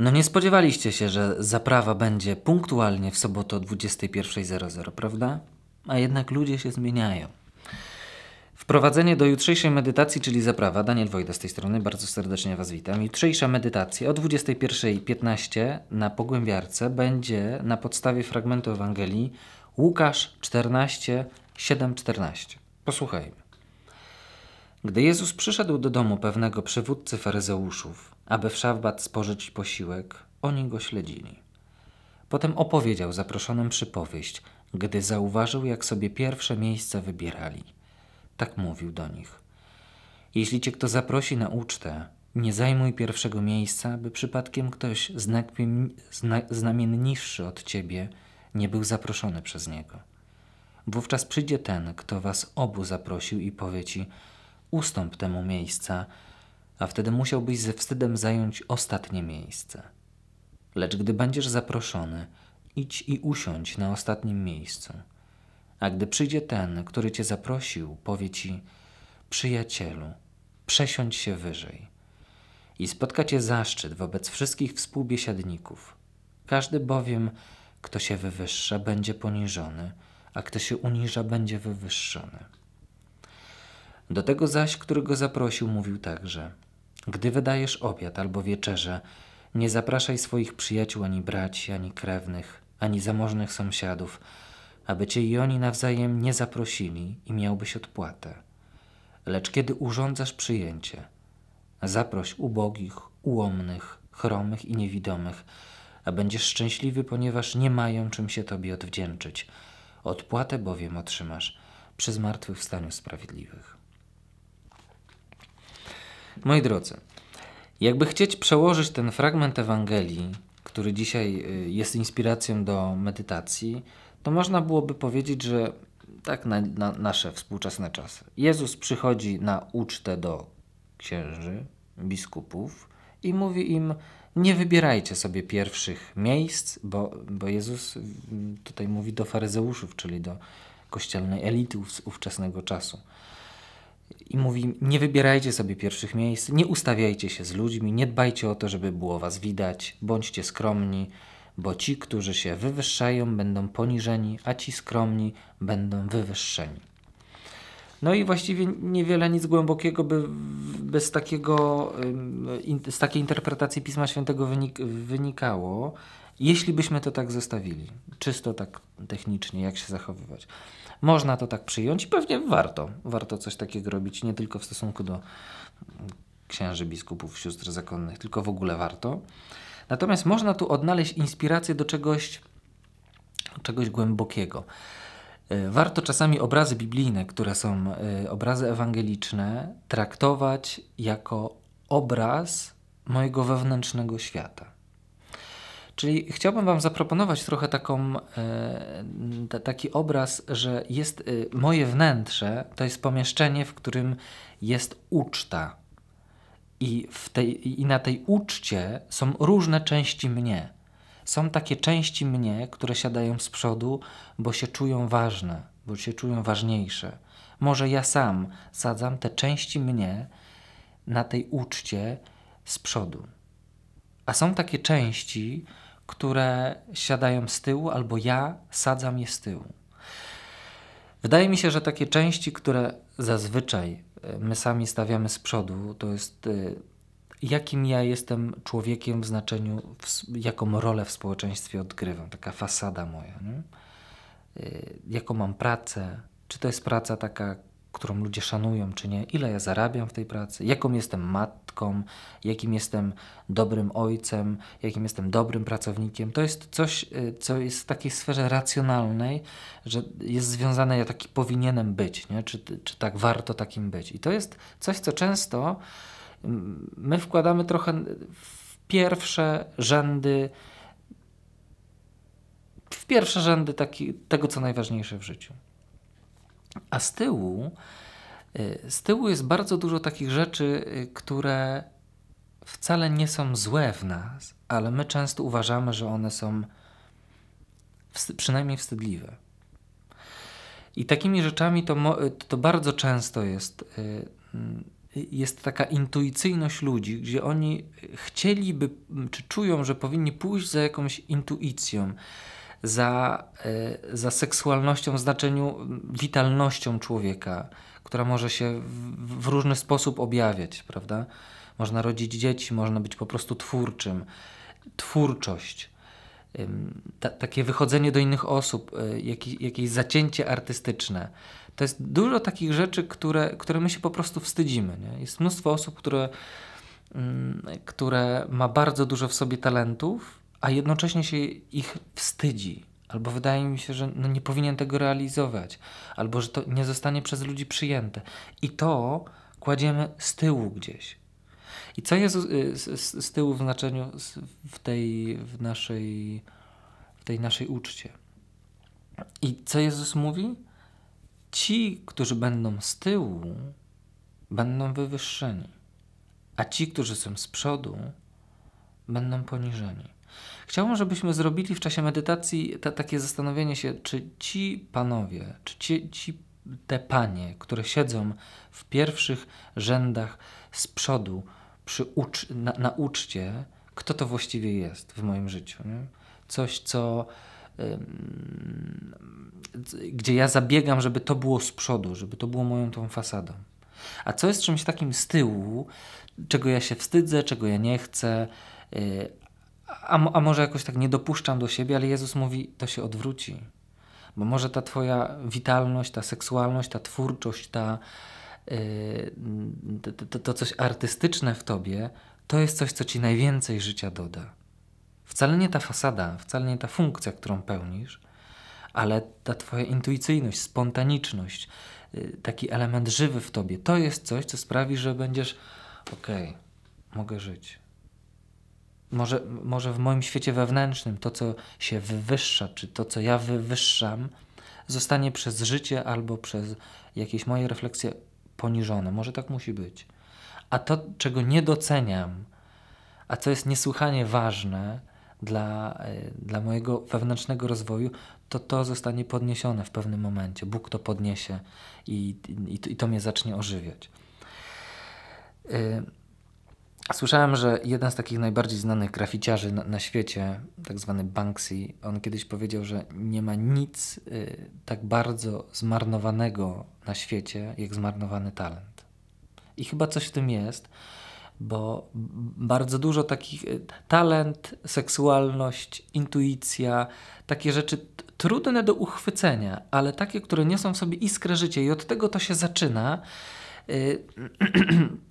No nie spodziewaliście się, że zaprawa będzie punktualnie w sobotę o 21.00, prawda? A jednak ludzie się zmieniają. Wprowadzenie do jutrzejszej medytacji, czyli zaprawa. Daniel Wojda z tej strony, bardzo serdecznie Was witam. Jutrzejsza medytacja o 21.15 na Pogłębiarce będzie na podstawie fragmentu Ewangelii Łukasz 14, 7, 14. Posłuchajmy. Gdy Jezus przyszedł do domu pewnego przywódcy faryzeuszów, aby w szabat spożyć posiłek, oni go śledzili. Potem opowiedział zaproszonym przypowieść, gdy zauważył, jak sobie pierwsze miejsca wybierali. Tak mówił do nich. Jeśli cię kto zaprosi na ucztę, nie zajmuj pierwszego miejsca, by przypadkiem ktoś znamienniejszy od ciebie nie był zaproszony przez niego. Wówczas przyjdzie ten, kto was obu zaprosił i powie ci: Ustąp temu miejsca, a wtedy musiałbyś ze wstydem zająć ostatnie miejsce. Lecz gdy będziesz zaproszony, idź i usiądź na ostatnim miejscu. A gdy przyjdzie ten, który cię zaprosił, powie ci: Przyjacielu, przesiądź się wyżej. I spotka cię zaszczyt wobec wszystkich współbiesiadników. Każdy bowiem, kto się wywyższa, będzie poniżony, a kto się uniża, będzie wywyższony. Do tego zaś, który go zaprosił, mówił także: gdy wydajesz obiad albo wieczerze, nie zapraszaj swoich przyjaciół ani braci, ani krewnych, ani zamożnych sąsiadów, aby cię i oni nawzajem nie zaprosili i miałbyś odpłatę. Lecz kiedy urządzasz przyjęcie, zaproś ubogich, ułomnych, chromych i niewidomych, a będziesz szczęśliwy, ponieważ nie mają czym się tobie odwdzięczyć. Odpłatę bowiem otrzymasz przy zmartwychwstaniu sprawiedliwych. Moi drodzy, jakby chcieć przełożyć ten fragment Ewangelii, który dzisiaj y, jest inspiracją do medytacji, to można byłoby powiedzieć, że tak na, na nasze współczesne czasy. Jezus przychodzi na ucztę do księży, biskupów i mówi im: Nie wybierajcie sobie pierwszych miejsc, bo, bo Jezus y, tutaj mówi do faryzeuszów, czyli do kościelnej elity ówczesnego czasu i mówi: Nie wybierajcie sobie pierwszych miejsc, nie ustawiajcie się z ludźmi, nie dbajcie o to, żeby było was widać, bądźcie skromni, bo ci, którzy się wywyższają, będą poniżeni, a ci skromni będą wywyższeni. No i właściwie niewiele nic głębokiego by bez takiego, z takiej interpretacji Pisma Świętego wynikało. Jeśli byśmy to tak zostawili, czysto tak technicznie, jak się zachowywać, można to tak przyjąć i pewnie warto. Warto coś takiego robić, nie tylko w stosunku do księży, biskupów, sióstr zakonnych, tylko w ogóle warto. Natomiast można tu odnaleźć inspirację do czegoś, czegoś głębokiego. E, warto czasami obrazy biblijne, które są e, obrazy ewangeliczne, traktować jako obraz mojego wewnętrznego świata. Czyli chciałbym Wam zaproponować trochę taką, e, taki obraz, że jest e, moje wnętrze to jest pomieszczenie, w którym jest uczta. I, w tej, I na tej uczcie są różne części mnie. Są takie części mnie, które siadają z przodu, bo się czują ważne, bo się czują ważniejsze. Może ja sam sadzam te części mnie na tej uczcie z przodu. A są takie części, które siadają z tyłu, albo ja sadzam je z tyłu. Wydaje mi się, że takie części, które zazwyczaj e, my sami stawiamy z przodu, to jest e, jakim ja jestem człowiekiem w znaczeniu, jaką rolę w społeczeństwie odgrywam, taka fasada moja. Nie? E, jaką mam pracę, czy to jest praca taka którą ludzie szanują, czy nie, ile ja zarabiam w tej pracy, jaką jestem matką, jakim jestem dobrym ojcem, jakim jestem dobrym pracownikiem. To jest coś, y, co jest w takiej sferze racjonalnej, że jest związane, ja taki powinienem być, nie? Czy, czy tak warto takim być. I to jest coś, co często mm, my wkładamy trochę w pierwsze rzędy, w pierwsze rzędy taki, tego, co najważniejsze w życiu. A z tyłu, y, z tyłu jest bardzo dużo takich rzeczy, y, które wcale nie są złe w nas, ale my często uważamy, że one są wsty przynajmniej wstydliwe. I takimi rzeczami to, to bardzo często jest, y, jest taka intuicyjność ludzi, gdzie oni chcieliby, czy czują, że powinni pójść za jakąś intuicją za, e, za seksualnością w znaczeniu witalnością człowieka, która może się w, w różny sposób objawiać, prawda? Można rodzić dzieci, można być po prostu twórczym. Twórczość, ta, takie wychodzenie do innych osób, e, jak, jakieś zacięcie artystyczne. To jest dużo takich rzeczy, które, które my się po prostu wstydzimy. Nie? Jest mnóstwo osób, które, mm, które ma bardzo dużo w sobie talentów, a jednocześnie się ich wstydzi. Albo wydaje mi się, że no nie powinien tego realizować, albo że to nie zostanie przez ludzi przyjęte. I to kładziemy z tyłu gdzieś. I co jest y, z, tyłu w znaczeniu w tej, w, naszej, w tej naszej uczcie? I co Jezus mówi? Ci, którzy będą z tyłu, będą wywyższeni, a ci, którzy są z przodu, będą poniżeni. Chciałbym, żebyśmy zrobili w czasie medytacji ta, takie zastanowienie się, czy ci panowie, czy ci, ci te panie, które siedzą w pierwszych rzędach z przodu przy ucz, na, na uczcie, kto to właściwie jest w moim życiu. Nie? Coś, co gdzie ja zabiegam, żeby to było z przodu, żeby to było moją tą fasadą. A co jest czymś takim z tyłu, czego ja się wstydzę, czego ja nie chcę, y, a, a może jakoś tak nie dopuszczam do siebie, ale Jezus mówi, to się odwróci. Bo może ta twoja witalność, ta seksualność, ta twórczość, ta, yy, to, to, to coś artystyczne w tobie, to jest coś, co ci najwięcej życia doda. Wcale nie ta fasada, wcale nie ta funkcja, którą pełnisz, ale ta twoja intuicyjność, spontaniczność, yy, taki element żywy w tobie, to jest coś, co sprawi, że będziesz okej, okay, mogę żyć może, może w moim świecie wewnętrznym to, co się wywyższa, czy to, co ja wywyższam, zostanie przez życie albo przez jakieś moje refleksje poniżone. Może tak musi być. A to, czego nie doceniam, a co jest niesłychanie ważne dla, e, dla mojego wewnętrznego rozwoju, to to zostanie podniesione w pewnym momencie. Bóg to podniesie i, i, i to mnie zacznie ożywiać. E, Słyszałem, że jeden z takich najbardziej znanych graficiarzy na, na świecie, tak zwany Banksy, on kiedyś powiedział, że nie ma nic y, tak bardzo zmarnowanego na świecie, jak zmarnowany talent. I chyba coś w tym jest, bo bardzo dużo takich y, talent, seksualność, intuicja, takie rzeczy trudne do uchwycenia, ale takie, które niosą w sobie iskrę życia i od tego to się zaczyna. Y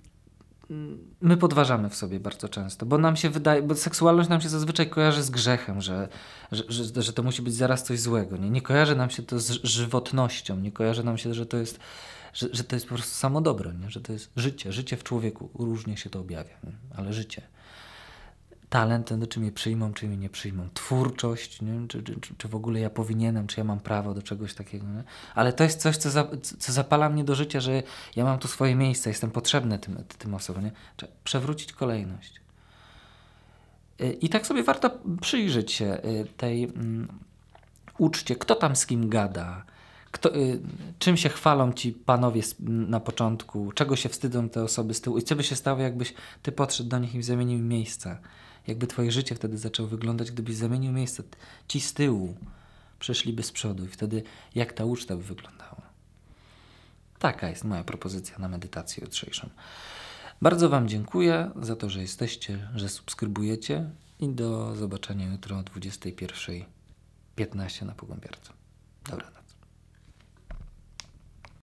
Mm. my podważamy w sobie bardzo często, bo nam się wydaje, bo seksualność nam się zazwyczaj kojarzy z grzechem, że, że, że, że to musi być zaraz coś złego. Nie? nie kojarzy nam się to z żywotnością, nie kojarzy nam się, że to jest, że, że to jest po prostu samo nie? że to jest życie, życie w człowieku, różnie się to objawia, nie? ale życie talent, ten, czy mnie przyjmą, czy mnie nie przyjmą, twórczość, nie? Czy, czy, czy w ogóle ja powinienem, czy ja mam prawo do czegoś takiego. Nie? Ale to jest coś, co, za, co zapala mnie do życia, że ja mam tu swoje miejsce, jestem potrzebny tym, tym osobom. Nie? przewrócić kolejność. Y, I tak sobie warto przyjrzeć się y, tej um, uczcie, kto tam z kim gada, kto, y, czym się chwalą ci panowie z, na początku, czego się wstydzą te osoby z tyłu i co by się stało, jakbyś ty podszedł do nich i zamienił miejsca jakby twoje życie wtedy zaczęło wyglądać, gdybyś zamienił miejsce. Ci z tyłu przeszliby z przodu i wtedy jak ta uczta by wyglądała. Taka jest moja propozycja na medytację jutrzejszą. Bardzo Wam dziękuję za to, że jesteście, że subskrybujecie i do zobaczenia jutro o 21.15 na Pogłębiarce. Dobranoc.